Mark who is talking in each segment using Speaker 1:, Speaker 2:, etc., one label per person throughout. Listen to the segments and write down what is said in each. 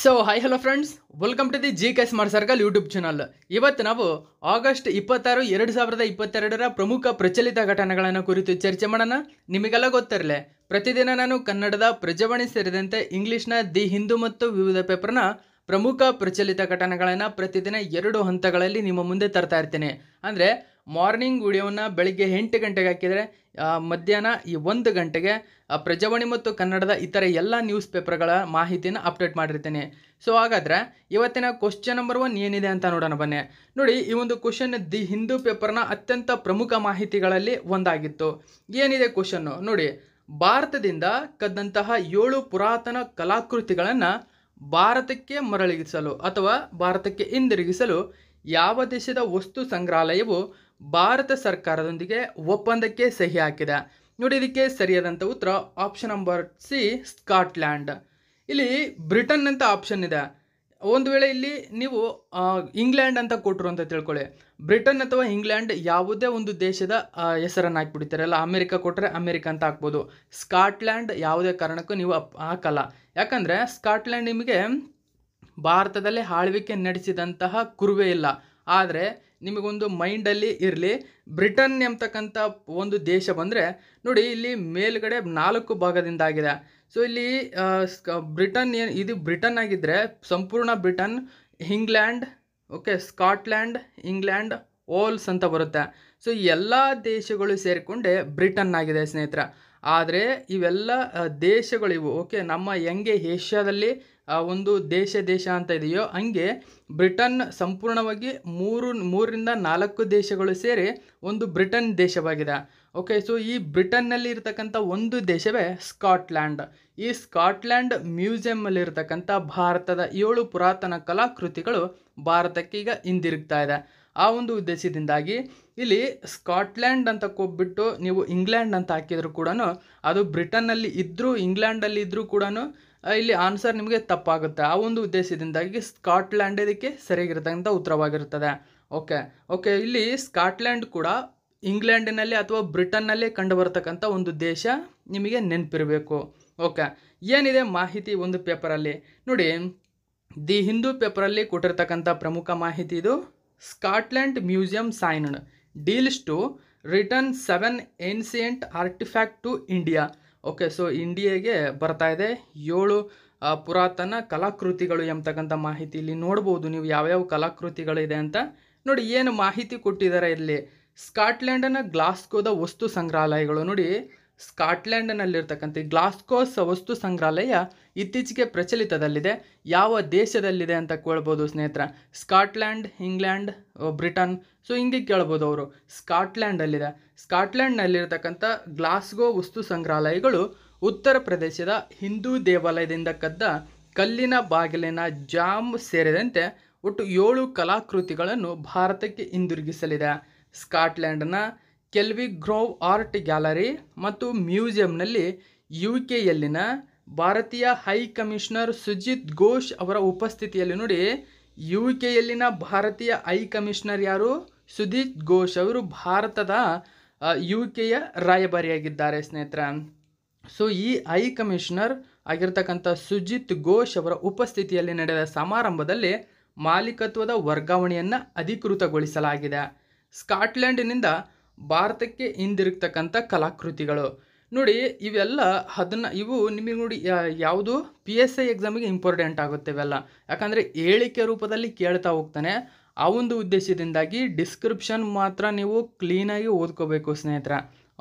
Speaker 1: so hi hello friends welcome to the G K smart circle YouTube channel ಇವತ್ತು ನಾವು August ಇಪ್ಪತ್ತಾರು ಎರಡು ಸಾವಿರದ ಇಪ್ಪತ್ತೆರಡರ ಪ್ರಮುಖ ಪ್ರಚಲಿತ ಘಟನೆಗಳನ್ನು ಕುರಿತು ಚರ್ಚೆ ಮಾಡೋಣ ನಿಮಗೆಲ್ಲ ಗೊತ್ತಿರಲೆ ಪ್ರತಿದಿನ ನಾನು ಕನ್ನಡದ ಪ್ರಜಾವಾಣಿ ಸೇರಿದಂತೆ ಇಂಗ್ಲೀಷ್ನ ದಿ ಹಿಂದೂ ಮತ್ತು ವಿವಿಧ ಪೇಪರ್ನ ಪ್ರಮುಖ ಪ್ರಚಲಿತ ಘಟನೆಗಳನ್ನು ಪ್ರತಿದಿನ ಎರಡು ಹಂತಗಳಲ್ಲಿ ನಿಮ್ಮ ಮುಂದೆ ತರ್ತಾ ಇರ್ತೇನೆ ಅಂದರೆ ಮಾರ್ನಿಂಗ್ ವಿಡಿಯೋವನ್ನು ಬೆಳಗ್ಗೆ ಎಂಟು ಗಂಟೆಗೆ ಹಾಕಿದರೆ ಮಧ್ಯಾಹ್ನ ಈ ಒಂದು ಗಂಟೆಗೆ ಪ್ರಜಾವಾಣಿ ಮತ್ತು ಕನ್ನಡದ ಇತರ ಎಲ್ಲ ನ್ಯೂಸ್ ಪೇಪರ್ಗಳ ಮಾಹಿತಿನ ಅಪ್ಡೇಟ್ ಮಾಡಿರ್ತೀನಿ ಸೊ ಹಾಗಾದರೆ ಇವತ್ತಿನ ಕ್ವಶನ್ ನಂಬರ್ ಒನ್ ಏನಿದೆ ಅಂತ ನೋಡೋಣ ಬನ್ನಿ ನೋಡಿ ಈ ಒಂದು ಕ್ವಶನ್ ದಿ ಹಿಂದೂ ಪೇಪರ್ನ ಅತ್ಯಂತ ಪ್ರಮುಖ ಮಾಹಿತಿಗಳಲ್ಲಿ ಒಂದಾಗಿತ್ತು ಏನಿದೆ ಕ್ವಶನ್ನು ನೋಡಿ ಭಾರತದಿಂದ ಕದ್ದಂತಹ ಏಳು ಪುರಾತನ ಕಲಾಕೃತಿಗಳನ್ನು ಭಾರತಕ್ಕೆ ಮರಳಿಸಲು ಅಥವಾ ಭಾರತಕ್ಕೆ ಹಿಂದಿರುಗಿಸಲು ಯಾವ ದೇಶದ ವಸ್ತು ಸಂಗ್ರಹಾಲಯವು ಭಾರತ ಸರ್ಕಾರದೊಂದಿಗೆ ಒಪ್ಪಂದಕ್ಕೆ ಸಹಿ ಹಾಕಿದೆ ನೋಡಿ ಇದಕ್ಕೆ ಸರಿಯಾದಂಥ ಉತ್ತರ ಆಪ್ಷನ್ ನಂಬರ್ ಸಿ ಸ್ಕಾಟ್ಲ್ಯಾಂಡ್ ಇಲ್ಲಿ ಬ್ರಿಟನ್ ಅಂತ ಆಪ್ಷನ್ ಇದೆ ಒಂದು ವೇಳೆ ಇಲ್ಲಿ ನೀವು ಇಂಗ್ಲೆಂಡ್ ಅಂತ ಕೊಟ್ಟರು ಅಂತ ತಿಳ್ಕೊಳ್ಳಿ ಬ್ರಿಟನ್ ಅಥವಾ ಇಂಗ್ಲೆಂಡ್ ಯಾವುದೇ ಒಂದು ದೇಶದ ಹೆಸರನ್ನು ಹಾಕಿಬಿಡ್ತಾರೆ ಅಲ್ಲ ಅಮೆರಿಕ ಕೊಟ್ಟರೆ ಅಮೆರಿಕ ಅಂತ ಹಾಕ್ಬೋದು ಸ್ಕಾಟ್ಲ್ಯಾಂಡ್ ಯಾವುದೇ ಕಾರಣಕ್ಕೂ ನೀವು ಹಾಕಲ್ಲ ಯಾಕಂದರೆ ಸ್ಕಾಟ್ಲ್ಯಾಂಡ್ ನಿಮಗೆ ಭಾರತದಲ್ಲಿ ಆಳ್ವಿಕೆ ನಡೆಸಿದಂತಹ ಕುರುವೆ ಇಲ್ಲ ಆದರೆ ನಿಮಗೊಂದು ಮೈಂಡಲ್ಲಿ ಇರಲಿ ಬ್ರಿಟನ್ ಎಂಬತಕ್ಕಂಥ ಒಂದು ದೇಶ ಬಂದರೆ ನೋಡಿ ಇಲ್ಲಿ ಮೇಲುಗಡೆ ನಾಲ್ಕು ಭಾಗದಿಂದಾಗಿದೆ ಸೊ ಇಲ್ಲಿ ಬ್ರಿಟನ್ ಏನು ಇದು ಬ್ರಿಟನ್ ಆಗಿದ್ದರೆ ಸಂಪೂರ್ಣ Britain England okay Scotland England ಓಲ್ಸ್ ಅಂತ ಬರುತ್ತೆ ಸೊ ಎಲ್ಲ ದೇಶಗಳು ಸೇರಿಕೊಂಡೆ ಬ್ರಿಟನ್ ಆಗಿದೆ ಸ್ನೇಹಿತರ ಆದರೆ ಇವೆಲ್ಲ ದೇಶಗಳಿವು ಓಕೆ ನಮ್ಮ ಹೆಂಗೆ ಏಷ್ಯಾದಲ್ಲಿ ಒಂದು ದೇಶ ದೇಶ ಅಂತ ಇದೆಯೋ ಹಂಗೆ ಬ್ರಿಟನ್ ಸಂಪೂರ್ಣವಾಗಿ ಮೂರು ಮೂರರಿಂದ ನಾಲ್ಕು ದೇಶಗಳು ಸೇರಿ ಒಂದು ಬ್ರಿಟನ್ ದೇಶವಾಗಿದೆ ಓಕೆ ಸೊ ಈ ಬ್ರಿಟನ್ನಲ್ಲಿ ಇರತಕ್ಕಂಥ ಒಂದು ದೇಶವೇ ಸ್ಕಾಟ್ಲ್ಯಾಂಡ್ ಈ ಸ್ಕಾಟ್ಲ್ಯಾಂಡ್ ಮ್ಯೂಸಿಯಮ್ಮಲ್ಲಿ ಭಾರತದ ಏಳು ಪುರಾತನ ಕಲಾಕೃತಿಗಳು ಭಾರತಕ್ಕೆ ಈಗ ಹಿಂದಿರುಗ್ತಾ ಇದೆ ಆ ಒಂದು ಉದ್ದೇಶದಿಂದಾಗಿ ಇಲ್ಲಿ ಸ್ಕಾಟ್ಲ್ಯಾಂಡ್ ಅಂತ ಕೊಬ್ಬಿಟ್ಟು ನೀವು ಇಂಗ್ಲೆಂಡ್ ಅಂತ ಹಾಕಿದ್ರು ಕೂಡ ಅದು ಬ್ರಿಟನ್ನಲ್ಲಿ ಇದ್ದರೂ ಇಂಗ್ಲೆಂಡಲ್ಲಿ ಇದ್ದರೂ ಕೂಡ ಇಲ್ಲಿ ಆನ್ಸರ್ ನಿಮಗೆ ತಪ್ಪಾಗುತ್ತೆ ಆ ಒಂದು ಉದ್ದೇಶದಿಂದಾಗಿ ಸ್ಕಾಟ್ಲ್ಯಾಂಡ್ ಇದಕ್ಕೆ ಸರಿಯಾಗಿರ್ತಕ್ಕಂಥ ಉತ್ತರವಾಗಿರುತ್ತದೆ ಓಕೆ ಓಕೆ ಇಲ್ಲಿ ಸ್ಕಾಟ್ಲ್ಯಾಂಡ್ ಕೂಡ ಇಂಗ್ಲೆಂಡಿನಲ್ಲಿ ಅಥವಾ ಬ್ರಿಟನ್ನಲ್ಲಿ ಕಂಡುಬರ್ತಕ್ಕಂಥ ಒಂದು ದೇಶ ನಿಮಗೆ ನೆನಪಿರಬೇಕು ಓಕೆ ಏನಿದೆ ಮಾಹಿತಿ ಒಂದು ಪೇಪರಲ್ಲಿ ನೋಡಿ ದಿ ಹಿಂದೂ ಪೇಪರಲ್ಲಿ ಕೊಟ್ಟಿರ್ತಕ್ಕಂಥ ಪ್ರಮುಖ ಮಾಹಿತಿ ಇದು Scotland museum signed deals to return seven ancient artifact to India okay so ಇಂಡಿಯಾಗೆ ಬರ್ತಾ ಇದೆ ಏಳು ಪುರಾತನ ಕಲಾಕೃತಿಗಳು ಎಂಬತಕ್ಕಂಥ ಮಾಹಿತಿ ಇಲ್ಲಿ ನೋಡ್ಬೋದು ನೀವು ಯಾವ್ಯಾವ ಕಲಾಕೃತಿಗಳಿದೆ ಅಂತ ನೋಡಿ ಏನು ಮಾಹಿತಿ ಕೊಟ್ಟಿದ್ದಾರೆ ಇಲ್ಲಿ ಸ್ಕಾಟ್ಲೆಂಡನ್ನು ಗ್ಲಾಸ್ಕೋದ ವಸ್ತು ಸಂಗ್ರಹಾಲಯಗಳು ನೋಡಿ ಸ್ಕಾಟ್ಲೆಂಡ್ನಲ್ಲಿರ್ತಕ್ಕಂಥ ಗ್ಲಾಸ್ಕೋಸ್ ವಸ್ತು ಸಂಗ್ರಹಾಲಯ ಇತ್ತೀಚೆಗೆ ಪ್ರಚಲಿತದಲ್ಲಿದೆ ಯಾವ ದೇಶದಲ್ಲಿದೆ ಅಂತ ಕೇಳ್ಬೋದು ಸ್ನೇಹಿತರ ಸ್ಕಾಟ್ಲ್ಯಾಂಡ್ ಇಂಗ್ಲೆಂಡ್ ಬ್ರಿಟನ್ ಸೊ ಹಿಂಗೆ ಕೇಳ್ಬೋದು ಅವರು ಸ್ಕಾಟ್ಲ್ಯಾಂಡಲ್ಲಿದೆ ಸ್ಕಾಟ್ಲ್ಯಾಂಡ್ನಲ್ಲಿರ್ತಕ್ಕಂಥ ಗ್ಲಾಸ್ಗೋ ವಸ್ತು ಸಂಗ್ರಹಾಲಯಗಳು ಉತ್ತರ ಪ್ರದೇಶದ ಹಿಂದೂ ದೇವಾಲಯದಿಂದ ಕದ್ದ ಕಲ್ಲಿನ ಬಾಗಿಲಿನ ಜಾಮ್ ಸೇರಿದಂತೆ ಒಟ್ಟು ಏಳು ಕಲಾಕೃತಿಗಳನ್ನು ಭಾರತಕ್ಕೆ ಹಿಂದಿರುಗಿಸಲಿದೆ ಸ್ಕಾಟ್ಲ್ಯಾಂಡ್ನ ಕೆಲ್ವಿ ಗ್ರೋವ್ ಆರ್ಟ್ ಗ್ಯಾಲರಿ ಮತ್ತು ಮ್ಯೂಸಿಯಂನಲ್ಲಿ ಯು ಕೆಯಲ್ಲಿನ ಭಾರತೀಯ ಹೈ ಕಮಿಷನರ್ ಸುಜಿತ್ ಘೋಷ್ ಅವರ ಉಪಸ್ಥಿತಿಯಲ್ಲಿ ನೋಡಿ ಯು ಕೆಯಲ್ಲಿನ ಭಾರತೀಯ ಹೈ ಕಮಿಷನರ್ ಯಾರು ಸುಜಿತ್ ಘೋಷ್ ಅವರು ಭಾರತದ ಯು ಕೆಯ ರಾಯಭಾರಿಯಾಗಿದ್ದಾರೆ ಸ್ನೇಹಿತರ ಸೊ ಈ ಹೈ ಕಮಿಷನರ್ ಆಗಿರ್ತಕ್ಕಂಥ ಸುಜಿತ್ ಘೋಷ್ ಅವರ ಉಪಸ್ಥಿತಿಯಲ್ಲಿ ನಡೆದ ಸಮಾರಂಭದಲ್ಲಿ ಮಾಲೀಕತ್ವದ ವರ್ಗಾವಣೆಯನ್ನು ಅಧಿಕೃತಗೊಳಿಸಲಾಗಿದೆ ಸ್ಕಾಟ್ಲೆಂಡ್ನಿಂದ ಭಾರತಕ್ಕೆ ಹಿಂದಿರುಗ್ತಕ್ಕಂಥ ಕಲಾಕೃತಿಗಳು ನೋಡಿ ಇವೆಲ್ಲ ಅದನ್ನ ಇವು ನಿಮಗೆ ನೋಡಿ ಯಾವುದು ಪಿ ಎಸ್ ಐ ಎಕ್ಸಾಮಿಗೆ ಇಂಪಾರ್ಟೆಂಟ್ ಆಗುತ್ತೆ ಇವೆಲ್ಲ ಯಾಕಂದರೆ ಹೇಳಿಕೆ ರೂಪದಲ್ಲಿ ಕೇಳ್ತಾ ಹೋಗ್ತಾನೆ ಆ ಒಂದು ಉದ್ದೇಶದಿಂದಾಗಿ ಡಿಸ್ಕ್ರಿಪ್ಷನ್ ಮಾತ್ರ ನೀವು ಕ್ಲೀನಾಗಿ ಓದ್ಕೋಬೇಕು ಸ್ನೇಹಿತರ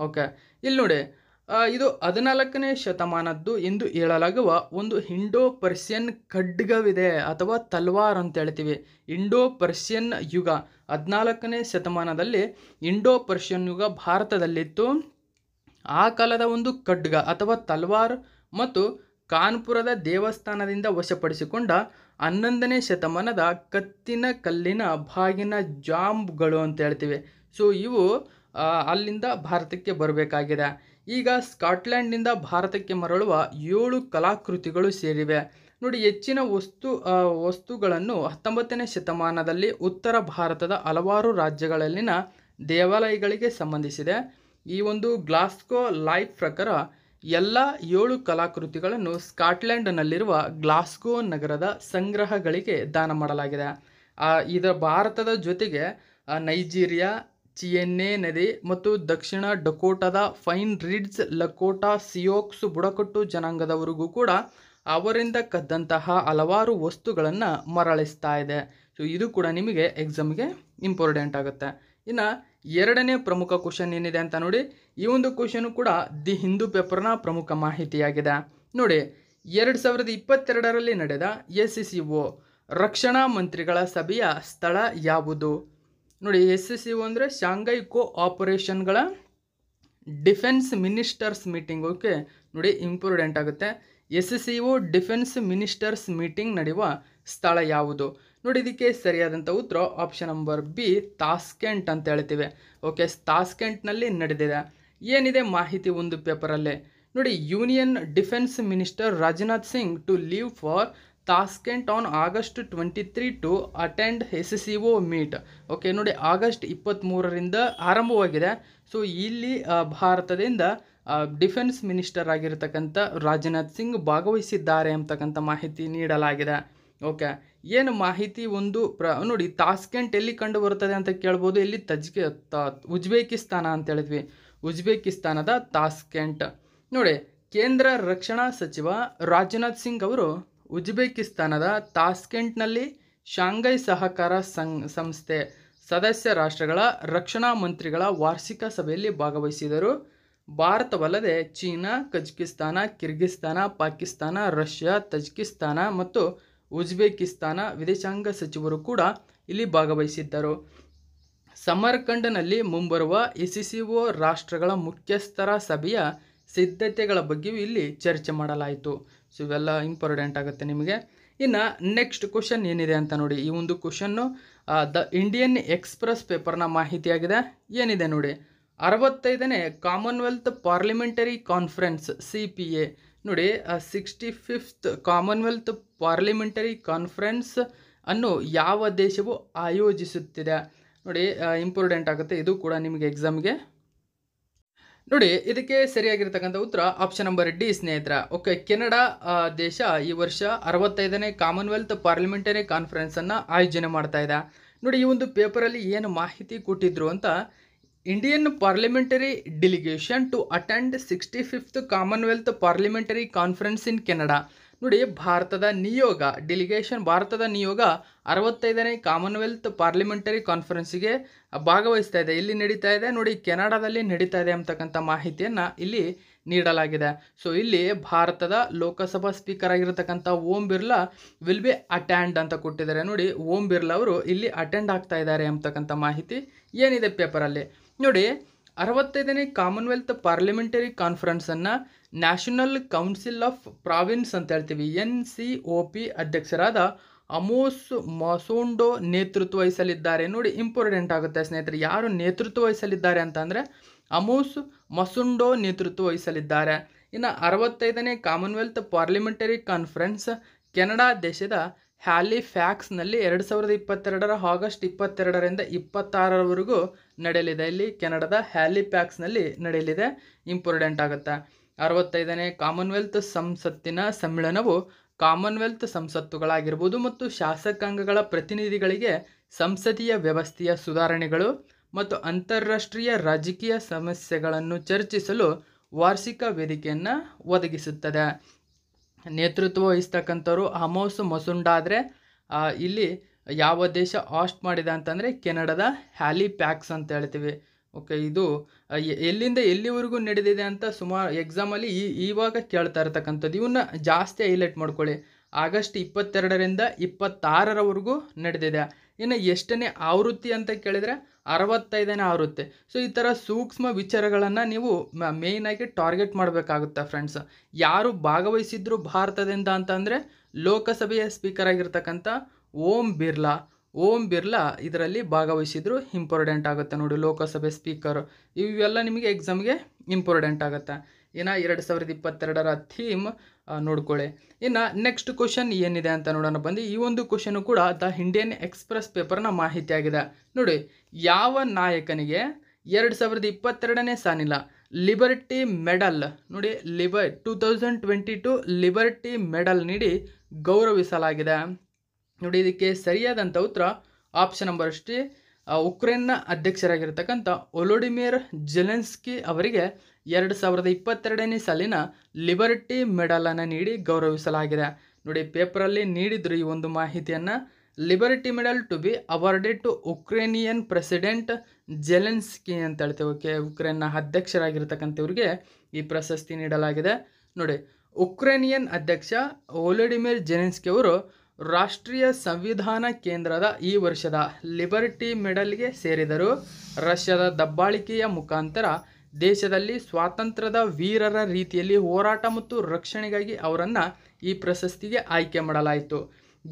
Speaker 1: ಓಕೆ ಇಲ್ಲಿ ನೋಡಿ ಇದು ಹದಿನಾಲ್ಕನೇ ಶತಮಾನದ್ದು ಎಂದು ಹೇಳಲಾಗುವ ಒಂದು ಇಂಡೋ ಪರ್ಷಿಯನ್ ಖಡ್ಗವಿದೆ ಅಥವಾ ತಲ್ವಾರ್ ಅಂತ ಹೇಳ್ತೀವಿ ಇಂಡೋ ಪರ್ಷಿಯನ್ ಯುಗ ಹದಿನಾಲ್ಕನೇ ಶತಮಾನದಲ್ಲಿ ಇಂಡೋ ಪರ್ಷಿಯನ್ ಯುಗ ಭಾರತದಲ್ಲಿತ್ತು ಆ ಕಾಲದ ಒಂದು ಖಡ್ಗ ಅಥವಾ ತಲ್ವಾರ್ ಮತ್ತು ಕಾನ್ಪುರದ ದೇವಸ್ಥಾನದಿಂದ ವಶಪಡಿಸಿಕೊಂಡ ಹನ್ನೊಂದನೇ ಶತಮಾನದ ಕತ್ತಿನ ಕಲ್ಲಿನ ಬಾಗಿನ ಜಾಂಬ್ಗಳು ಅಂತ ಹೇಳ್ತೀವಿ ಸೊ ಇವು ಅಲ್ಲಿಂದ ಭಾರತಕ್ಕೆ ಬರಬೇಕಾಗಿದೆ ಈಗ ಸ್ಕಾಟ್ಲ್ಯಾಂಡ್ನಿಂದ ಭಾರತಕ್ಕೆ ಮರಳುವ ಏಳು ಕಲಾಕೃತಿಗಳು ಸೇರಿವೆ ನೋಡಿ ಹೆಚ್ಚಿನ ವಸ್ತು ವಸ್ತುಗಳನ್ನು ಹತ್ತೊಂಬತ್ತನೇ ಶತಮಾನದಲ್ಲಿ ಉತ್ತರ ಭಾರತದ ಹಲವಾರು ರಾಜ್ಯಗಳಲ್ಲಿನ ದೇವಾಲಯಗಳಿಗೆ ಸಂಬಂಧಿಸಿದೆ ಈ ಒಂದು ಗ್ಲಾಸ್ಕೋ ಲೈಫ್ ಪ್ರಕಾರ ಎಲ್ಲ ಏಳು ಕಲಾಕೃತಿಗಳನ್ನು ಸ್ಕಾಟ್ಲೆಂಡ್ನಲ್ಲಿರುವ ಗ್ಲಾಸ್ಗೋ ನಗರದ ಸಂಗ್ರಹಗಳಿಗೆ ದಾನ ಮಾಡಲಾಗಿದೆ ಇದರ ಭಾರತದ ಜೊತೆಗೆ ನೈಜೀರಿಯಾ ಚಿಯೆನ್ನೆ ನದಿ ಮತ್ತು ದಕ್ಷಿಣ ಡಕೋಟಾದ ಫೈನ್ ರಿಡ್ಸ್ ಲಕೋಟಾ ಸಿಯೋಕ್ಸ್ ಬುಡಕಟ್ಟು ಜನಾಂಗದವರಿಗೂ ಕೂಡ ಅವರಿಂದ ಕದ್ದಂತಹ ಹಲವಾರು ವಸ್ತುಗಳನ್ನು ಮರಳಿಸ್ತಾ ಇದೆ ಸೊ ಇದು ಕೂಡ ನಿಮಗೆ ಎಕ್ಸಾಮ್ಗೆ ಇಂಪಾರ್ಟೆಂಟ್ ಆಗುತ್ತೆ ಇನ್ನು ಎರಡನೇ ಪ್ರಮುಖ ಕ್ವಶನ್ ಏನಿದೆ ಅಂತ ನೋಡಿ ಈ ಒಂದು ಕ್ವಶನು ಕೂಡ ದಿ ಹಿಂದೂ ಪೇಪರ್ನ ಪ್ರಮುಖ ಮಾಹಿತಿಯಾಗಿದೆ ನೋಡಿ ಎರಡು ಸಾವಿರದ ಇಪ್ಪತ್ತೆರಡರಲ್ಲಿ ನಡೆದ ಎಸ್ ಸಿ ಸಿ ಒ ರಕ್ಷಣಾ ಮಂತ್ರಿಗಳ ಸಭೆಯ ಸ್ಥಳ ಯಾವುದು ನೋಡಿ ಎಸ್ ಸಿ ಸಿ ಒ ಅಂದರೆ ಶಾಂಘೈ ಕೋ ಆಪರೇಷನ್ಗಳ ಡಿಫೆನ್ಸ್ ಮಿನಿಸ್ಟರ್ಸ್ ಮೀಟಿಂಗ್ ಓಕೆ ನೋಡಿ ಇಂಪಾರ್ಟೆಂಟ್ ಆಗುತ್ತೆ S C O defence ministers meeting ನಡೆಯುವ ಸ್ಥಳ ಯಾವುದು ನೋಡಿ ಇದಕ್ಕೆ ಸರಿಯಾದಂಥ ಉತ್ತರ ಆಪ್ಷನ್ ನಂಬರ್ ಬಿ ತಾಸ್ಕೆಂಟ್ ಅಂತ ಹೇಳ್ತೀವಿ ಓಕೆ ತಾಸ್ಕೆಂಟ್ನಲ್ಲಿ ನಡೆದಿದೆ ಏನಿದೆ ಮಾಹಿತಿ ಒಂದು ಪೇಪರಲ್ಲಿ ನೋಡಿ union defence minister Rajnath Singh to leave for Tashkent on August twenty three to attend S C O meet okay ನೋಡಿ ಆಗಸ್ಟ್ ಇಪ್ಪತ್ತ್ಮೂರರಿಂದ ಆರಂಭವಾಗಿದೆ ಸೊ ಇಲ್ಲಿ ಭಾರತದಿಂದ ಡಿಫೆನ್ಸ್ ಮಿನಿಸ್ಟರ್ ಆಗಿರತಕ್ಕಂಥ ರಾಜನಾಥ್ ಸಿಂಗ್ ಭಾಗವಹಿಸಿದ್ದಾರೆ ಅಂತಕ್ಕಂಥ ಮಾಹಿತಿ ನೀಡಲಾಗಿದೆ ಓಕೆ ಏನು ಮಾಹಿತಿ ಒಂದು ಪ್ರ ನೋಡಿ ತಾಸ್ಕೆಂಟ್ ಎಲ್ಲಿ ಕಂಡು ಬರುತ್ತದೆ ಅಂತ ಕೇಳ್ಬೋದು ಇಲ್ಲಿ ತಜ್ಕೆ ಉಜ್ಬೇಕಿಸ್ತಾನ ಅಂತ ಹೇಳಿದ್ವಿ ಉಜ್ಬೇಕಿಸ್ತಾನದ ತಾಸ್ಕೆಂಟ್ ನೋಡಿ ಕೇಂದ್ರ ರಕ್ಷಣಾ ಸಚಿವ ರಾಜನಾಥ್ ಸಿಂಗ್ ಅವರು ಉಜ್ಬೇಕಿಸ್ತಾನದ ತಾಸ್ಕೆಂಟ್ನಲ್ಲಿ ಶಾಂಘೈ ಸಹಕಾರ ಸಂ ಸಂಸ್ಥೆ ಸದಸ್ಯ ರಾಷ್ಟ್ರಗಳ ರಕ್ಷಣಾ ಮಂತ್ರಿಗಳ ವಾರ್ಷಿಕ ಸಭೆಯಲ್ಲಿ ಭಾಗವಹಿಸಿದರು ಭಾರತವಲ್ಲದೆ China Kazakhstan Kyrgyzstan Pakistan Russia Tajikistan ಮತ್ತು ಉಜ್ಬೇಕಿಸ್ತಾನ ವಿದೇಶಾಂಗ ಸಚಿವರು ಕೂಡ ಇಲ್ಲಿ ಭಾಗವಹಿಸಿದ್ದರು ಸಮರ್ಖಂಡ್ನಲ್ಲಿ ಮುಂಬರುವ ಒ ರಾಷ್ಟ್ರಗಳ ಮುಖ್ಯಸ್ಥರ ಸಭೆಯ ಸಿದ್ಧತೆಗಳ ಬಗ್ಗೆಯೂ ಇಲ್ಲಿ ಚರ್ಚೆ ಮಾಡಲಾಯಿತು ಸೊ ಇವೆಲ್ಲ ಇಂಪಾರ್ಟೆಂಟ್ ಆಗುತ್ತೆ ನಿಮಗೆ ಇನ್ನು ನೆಕ್ಸ್ಟ್ ಕ್ವಶನ್ ಏನಿದೆ ಅಂತ ನೋಡಿ ಈ ಒಂದು ಕ್ವಶನ್ನು ದ ಇಂಡಿಯನ್ ಎಕ್ಸ್ಪ್ರೆಸ್ ಪೇಪರ್ನ ಮಾಹಿತಿಯಾಗಿದೆ ಏನಿದೆ ನೋಡಿ ಅರವತ್ತೈದನೇ Commonwealth parliamentary conference C P A ನೋಡಿ sixty fifth Commonwealth parliamentary conference ಅನ್ನು ಯಾವ ದೇಶವು ಆಯೋಜಿಸುತ್ತಿದೆ ನೋಡಿ ಇಂಪಾರ್ಟೆಂಟ್ ಆಗುತ್ತೆ ಇದು ಕೂಡ ನಿಮಗೆ ಎಕ್ಸಾಮ್ಗೆ ನೋಡಿ ಇದಕ್ಕೆ ಸರಿಯಾಗಿರ್ತಕ್ಕಂಥ ಉತ್ತರ ಆಪ್ಷನ್ ನಂಬರ್ ಡಿ ಸ್ನೇಹಿತರ ಓಕೆ ಕೆನಡಾ ದೇಶ ಈ ವರ್ಷ ಅರವತ್ತೈದನೇ ಕಾಮನ್ವೆಲ್ತ್ ಪಾರ್ಲಿಮೆಂಟರಿ ಕಾನ್ಫರೆನ್ಸನ್ನು ಆಯೋಜನೆ ಮಾಡ್ತಾ ಇದೆ ನೋಡಿ ಈ ಒಂದು ಪೇಪರಲ್ಲಿ ಏನು ಮಾಹಿತಿ ಕೊಟ್ಟಿದ್ರು ಅಂತ Indian parliamentary delegation to attend sixty fifth Commonwealth parliamentary conference in Canada ನೋಡಿ ಭಾರತದ ನಿಯೋಗ ಡೆಲಿಗೇಷನ್ ಭಾರತದ ನಿಯೋಗ ಅರವತ್ತೈದನೇ ಕಾಮನ್ವೆಲ್ತ್ ಪಾರ್ಲಿಮೆಂಟರಿ ಕಾನ್ಫರೆನ್ಸಿಗೆ ಭಾಗವಹಿಸ್ತಾ ಇದೆ ಇಲ್ಲಿ ನಡೀತಾ ಇದೆ ನೋಡಿ ಕೆನಡಾದಲ್ಲಿ ನಡೀತಾ ಇದೆ ಅಂತಕ್ಕಂಥ ಮಾಹಿತಿಯನ್ನು ಇಲ್ಲಿ ನೀಡಲಾಗಿದೆ ಸೊ ಇಲ್ಲಿ ಭಾರತದ ಲೋಕಸಭಾ ಸ್ಪೀಕರ್ ಆಗಿರತಕ್ಕಂಥ Om Birla will be attend ಅಂತ ಕೊಟ್ಟಿದ್ದಾರೆ ನೋಡಿ ಓಂ ಬಿರ್ಲಾ ಅವರು ಇಲ್ಲಿ ಅಟೆಂಡ್ ಆಗ್ತಾ ಇದ್ದಾರೆ ಅಂತಕ್ಕಂಥ ಮಾಹಿತಿ ಏನಿದೆ ಪೇಪರಲ್ಲಿ ನೋಡಿ ಅರವತ್ತೈದನೇ ಕಾಮನ್ವೆಲ್ತ್ ಪಾರ್ಲಿಮೆಂಟರಿ ಕಾನ್ಫರೆನ್ಸನ್ನು ನ್ಯಾಷನಲ್ ಕೌನ್ಸಿಲ್ ಆಫ್ ಪ್ರಾವಿನ್ಸ್ ಅಂತ ಹೇಳ್ತೀವಿ ಎನ್ ಸಿ ಒ ಪಿ ಅಧ್ಯಕ್ಷರಾದ ಅಮೋಸ್ ಮೊಸೋಂಡೋ ನೇತೃತ್ವ ವಹಿಸಲಿದ್ದಾರೆ ನೋಡಿ ಇಂಪಾರ್ಟೆಂಟ್ ಆಗುತ್ತೆ ಸ್ನೇಹಿತರೆ ಯಾರು ನೇತೃತ್ವ ವಹಿಸಲಿದ್ದಾರೆ ಅಂತಂದರೆ ಅಮೋಸ್ ಮಸುಂಡೋ ನೇತೃತ್ವ ವಹಿಸಲಿದ್ದಾರೆ ಇನ್ನು ಅರವತ್ತೈದನೇ ಕಾಮನ್ವೆಲ್ತ್ ಪಾರ್ಲಿಮೆಂಟರಿ ಕಾನ್ಫರೆನ್ಸ್ ಕೆನಡಾ ದೇಶದ ಹ್ಯಾಲಿ ಫ್ಯಾಕ್ಸ್ನಲ್ಲಿ ಎರಡು ಸಾವಿರದ ಇಪ್ಪತ್ತೆರಡರ ಆಗಸ್ಟ್ ಇಪ್ಪತ್ತೆರಡರಿಂದ ಇಪ್ಪತ್ತಾರರವರೆಗೂ ನಡೆಯಲಿದೆ ಇಲ್ಲಿ ಕೆನಡಾದ ಹ್ಯಾಲಿಪ್ಯಾಕ್ಸ್ನಲ್ಲಿ ನಡೆಯಲಿದೆ ಇಂಪಾರ್ಟೆಂಟ್ ಆಗುತ್ತೆ ಅರವತ್ತೈದನೇ ಕಾಮನ್ವೆಲ್ತ್ ಸಂಸತ್ತಿನ ಸಮ್ಮೇಳನವು ಕಾಮನ್ವೆಲ್ತ್ ಸಂಸತ್ತುಗಳಾಗಿರ್ಬೋದು ಮತ್ತು ಶಾಸಕಾಂಗಗಳ ಪ್ರತಿನಿಧಿಗಳಿಗೆ ಸಂಸದೀಯ ವ್ಯವಸ್ಥೆಯ ಸುಧಾರಣೆಗಳು ಮತ್ತು ಅಂತಾರಾಷ್ಟ್ರೀಯ ರಾಜಕೀಯ ಸಮಸ್ಯೆಗಳನ್ನು ಚರ್ಚಿಸಲು ವಾರ್ಷಿಕ ವೇದಿಕೆಯನ್ನು ಒದಗಿಸುತ್ತದೆ ನೇತೃತ್ವ ವಹಿಸ್ತಕ್ಕಂಥವರು ಅಮೋಸ್ ಮಸುಂಡಾದರೆ ಇಲ್ಲಿ ಯಾವ ದೇಶ ಆಸ್ಟ್ ಮಾಡಿದೆ ಅಂತಂದರೆ ಕೆನಡಾದ ಹ್ಯಾಲಿ ಪ್ಯಾಕ್ಸ್ ಅಂತ ಹೇಳ್ತೀವಿ ಓಕೆ ಇದು ಎಲ್ಲಿಂದ ಎಲ್ಲಿವರೆಗೂ ನಡೆದಿದೆ ಅಂತ ಸುಮಾರು ಎಕ್ಸಾಮಲ್ಲಿ ಈ ಇವಾಗ ಕೇಳ್ತಾ ಇರ್ತಕ್ಕಂಥದ್ದು ಇವನ್ನ ಜಾಸ್ತಿ ಹೈಲೈಟ್ ಮಾಡ್ಕೊಳ್ಳಿ ಆಗಸ್ಟ್ ಇಪ್ಪತ್ತೆರಡರಿಂದ ಇಪ್ಪತ್ತಾರರವರೆಗೂ ನಡೆದಿದೆ ಇನ್ನು ಎಷ್ಟನೇ ಆವೃತ್ತಿ ಅಂತ ಕೇಳಿದರೆ ಅರವತ್ತೈದನೇ ಆವೃತ್ತಿ ಸೊ ಈ ಥರ ಸೂಕ್ಷ್ಮ ವಿಚಾರಗಳನ್ನು ನೀವು ಮೇಯ್ನಾಗಿ ಟಾರ್ಗೆಟ್ ಮಾಡಬೇಕಾಗುತ್ತೆ ಫ್ರೆಂಡ್ಸ್ ಯಾರು ಭಾಗವಹಿಸಿದ್ರು ಭಾರತದಿಂದ ಅಂತಂದರೆ ಲೋಕಸಭೆಯ ಸ್ಪೀಕರ್ ಆಗಿರ್ತಕ್ಕಂಥ ಓಂ ಬಿರ್ಲಾ ಓಂ ಬಿರ್ಲಾ ಇದರಲ್ಲಿ ಭಾಗವಹಿಸಿದ್ರು ಇಂಪಾರ್ಟೆಂಟ್ ಆಗುತ್ತೆ ನೋಡಿ ಲೋಕಸಭೆ ಸ್ಪೀಕರ್ ಇವೆಲ್ಲ ನಿಮಗೆ ಎಕ್ಸಾಮ್ಗೆ ಇಂಪಾರ್ಟೆಂಟ್ ಆಗುತ್ತೆ ಇನ್ನು ಎರಡು ಸಾವಿರದ ಇಪ್ಪತ್ತೆರಡರ ಥೀಮ್ ನೋಡ್ಕೊಳ್ಳಿ ಇನ್ನು ನೆಕ್ಸ್ಟ್ ಕ್ವಶನ್ ಏನಿದೆ ಅಂತ ನೋಡೋಣ ಬಂದು ಈ ಒಂದು ಕ್ವಶನು ಕೂಡ ದ ಇಂಡಿಯನ್ ಎಕ್ಸ್ಪ್ರೆಸ್ ಪೇಪರ್ನ ಮಾಹಿತಿಯಾಗಿದೆ ನೋಡಿ ಯಾವ ನಾಯಕನಿಗೆ ಎರಡು ಸಾವಿರದ ಇಪ್ಪತ್ತೆರಡನೇ ಸಾನಿಲ್ಲ ಲಿಬರ್ಟಿ ಮೆಡಲ್ ನೋಡಿ ಲಿಬರ್ two thousand twenty two liberty medal ನೀಡಿ ಗೌರವಿಸಲಾಗಿದೆ ನೋಡಿ ಇದಕ್ಕೆ ಸರಿಯಾದಂಥ ಉತ್ತರ ಆಪ್ಷನ್ ನಂಬರ್ ಅಷ್ಟೇ ಉಕ್ರೇನ್ನ ಅಧ್ಯಕ್ಷರಾಗಿರ್ತಕ್ಕಂಥ ಒಲೋಡಿಮಿರ್ ಜೆಲೆನ್ಸ್ಕಿ ಅವರಿಗೆ ಎರಡು ಸಾವಿರದ ಇಪ್ಪತ್ತೆರಡನೇ ಸಾಲಿನ ಲಿಬರ್ಟಿ ಮೆಡಲನ್ನು ನೀಡಿ ಗೌರವಿಸಲಾಗಿದೆ ನೋಡಿ ಪೇಪರಲ್ಲಿ ನೀಡಿದ್ರು ಈ ಒಂದು ಮಾಹಿತಿಯನ್ನು liberty medal to be awarded to Ukrainian president Zelensky ಅಂತ ಹೇಳ್ತೇವೆ ಓಕೆ ಉಕ್ರೇನ್ನ ಅಧ್ಯಕ್ಷರಾಗಿರ್ತಕ್ಕಂಥವ್ರಿಗೆ ಈ ಪ್ರಶಸ್ತಿ ನೀಡಲಾಗಿದೆ ನೋಡಿ ಉಕ್ರೇನಿಯನ್ ಅಧ್ಯಕ್ಷ ಒಲೋಡಿಮಿರ್ ಜೆಲೆನ್ಸ್ಕಿ ಅವರು ರಾಷ್ಟ್ರೀಯ ಸಂವಿಧಾನ ಕೇಂದ್ರದ ಈ ವರ್ಷದ ಲಿಬರ್ಟಿ ಮೆಡಲ್ಗೆ ಸೇರಿದರು ರಷ್ಯಾದ ದಬ್ಬಾಳಿಕೆಯ ಮುಖಾಂತರ ದೇಶದಲ್ಲಿ ಸ್ವಾತಂತ್ರ್ಯದ ವೀರರ ರೀತಿಯಲ್ಲಿ ಹೋರಾಟ ಮತ್ತು ರಕ್ಷಣೆಗಾಗಿ ಅವರನ್ನು ಈ ಪ್ರಶಸ್ತಿಗೆ ಆಯ್ಕೆ ಮಾಡಲಾಯಿತು